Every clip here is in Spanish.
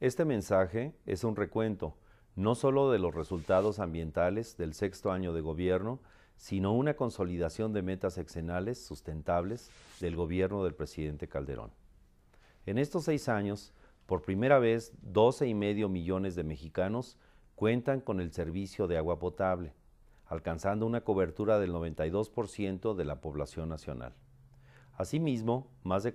Este mensaje es un recuento no solo de los resultados ambientales del sexto año de gobierno, sino una consolidación de metas exenales sustentables del gobierno del presidente Calderón. En estos seis años, por primera vez, y medio millones de mexicanos cuentan con el servicio de agua potable, alcanzando una cobertura del 92% de la población nacional. Asimismo, más de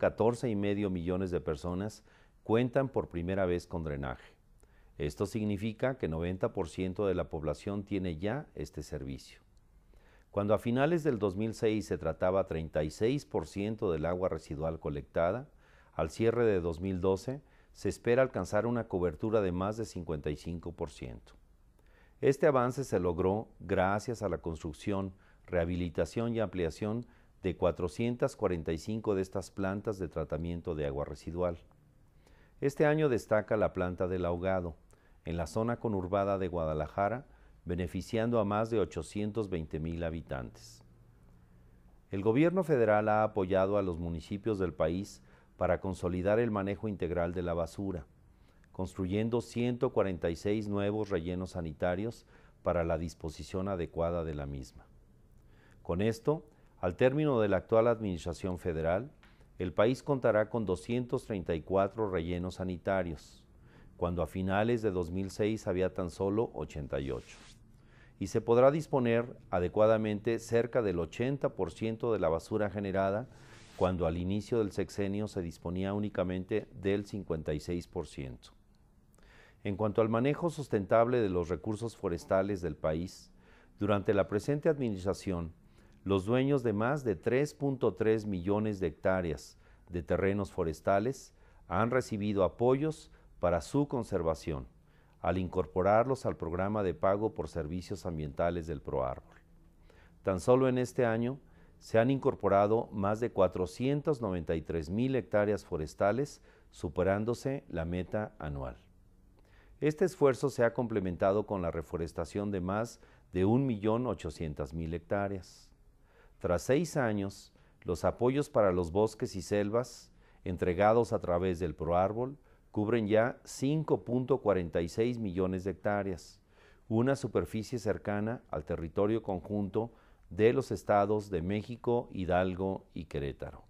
y medio millones de personas cuentan por primera vez con drenaje. Esto significa que 90% de la población tiene ya este servicio. Cuando a finales del 2006 se trataba 36% del agua residual colectada, al cierre de 2012 se espera alcanzar una cobertura de más de 55%. Este avance se logró gracias a la construcción, rehabilitación y ampliación de 445 de estas plantas de tratamiento de agua residual. Este año destaca la planta del ahogado, en la zona conurbada de Guadalajara, beneficiando a más de 820 mil habitantes. El gobierno federal ha apoyado a los municipios del país para consolidar el manejo integral de la basura, construyendo 146 nuevos rellenos sanitarios para la disposición adecuada de la misma. Con esto, al término de la actual administración federal, el país contará con 234 rellenos sanitarios, cuando a finales de 2006 había tan solo 88. Y se podrá disponer adecuadamente cerca del 80% de la basura generada, cuando al inicio del sexenio se disponía únicamente del 56%. En cuanto al manejo sustentable de los recursos forestales del país, durante la presente administración, los dueños de más de 3.3 millones de hectáreas de terrenos forestales han recibido apoyos para su conservación, al incorporarlos al programa de pago por servicios ambientales del ProArbor. Tan solo en este año se han incorporado más de 493 mil hectáreas forestales, superándose la meta anual. Este esfuerzo se ha complementado con la reforestación de más de 1.800.000 hectáreas. Tras seis años, los apoyos para los bosques y selvas, entregados a través del proárbol cubren ya 5.46 millones de hectáreas, una superficie cercana al territorio conjunto de los estados de México, Hidalgo y Querétaro.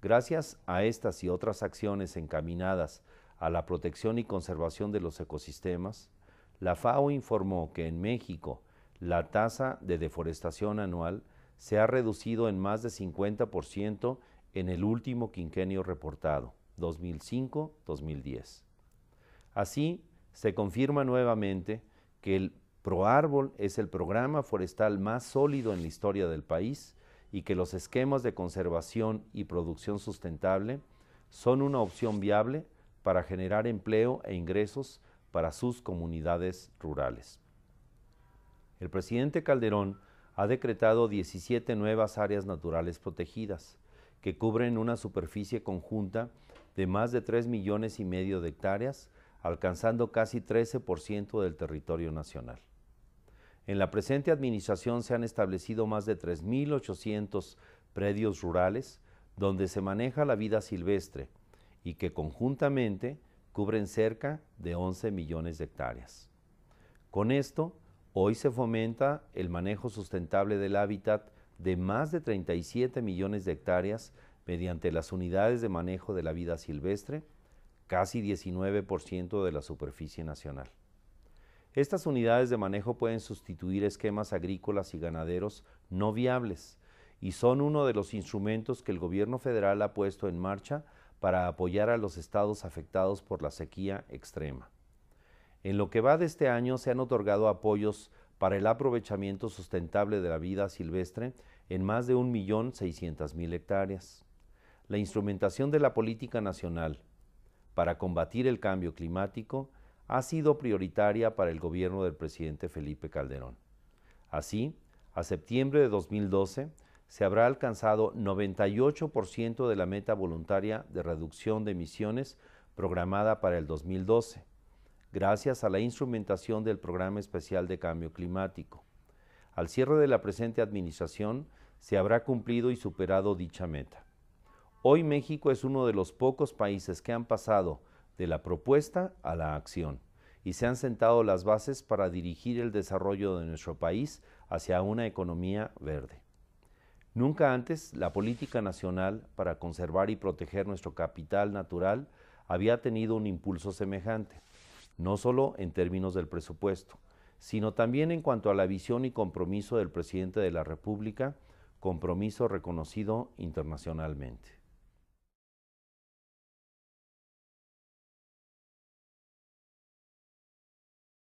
Gracias a estas y otras acciones encaminadas a la protección y conservación de los ecosistemas, la FAO informó que en México la tasa de deforestación anual se ha reducido en más de 50% en el último quinquenio reportado, 2005-2010. Así, se confirma nuevamente que el ProÁrbol es el programa forestal más sólido en la historia del país y que los esquemas de conservación y producción sustentable son una opción viable para generar empleo e ingresos para sus comunidades rurales. El presidente Calderón ha decretado 17 nuevas áreas naturales protegidas, que cubren una superficie conjunta de más de 3 millones y medio de hectáreas, alcanzando casi 13% del territorio nacional. En la presente administración se han establecido más de 3.800 predios rurales donde se maneja la vida silvestre y que conjuntamente cubren cerca de 11 millones de hectáreas. Con esto, Hoy se fomenta el manejo sustentable del hábitat de más de 37 millones de hectáreas mediante las unidades de manejo de la vida silvestre, casi 19% de la superficie nacional. Estas unidades de manejo pueden sustituir esquemas agrícolas y ganaderos no viables y son uno de los instrumentos que el gobierno federal ha puesto en marcha para apoyar a los estados afectados por la sequía extrema. En lo que va de este año se han otorgado apoyos para el aprovechamiento sustentable de la vida silvestre en más de 1.600.000 hectáreas. La instrumentación de la política nacional para combatir el cambio climático ha sido prioritaria para el gobierno del presidente Felipe Calderón. Así, a septiembre de 2012 se habrá alcanzado 98% de la meta voluntaria de reducción de emisiones programada para el 2012 gracias a la instrumentación del Programa Especial de Cambio Climático. Al cierre de la presente administración, se habrá cumplido y superado dicha meta. Hoy México es uno de los pocos países que han pasado de la propuesta a la acción y se han sentado las bases para dirigir el desarrollo de nuestro país hacia una economía verde. Nunca antes la política nacional para conservar y proteger nuestro capital natural había tenido un impulso semejante no solo en términos del presupuesto, sino también en cuanto a la visión y compromiso del presidente de la República, compromiso reconocido internacionalmente.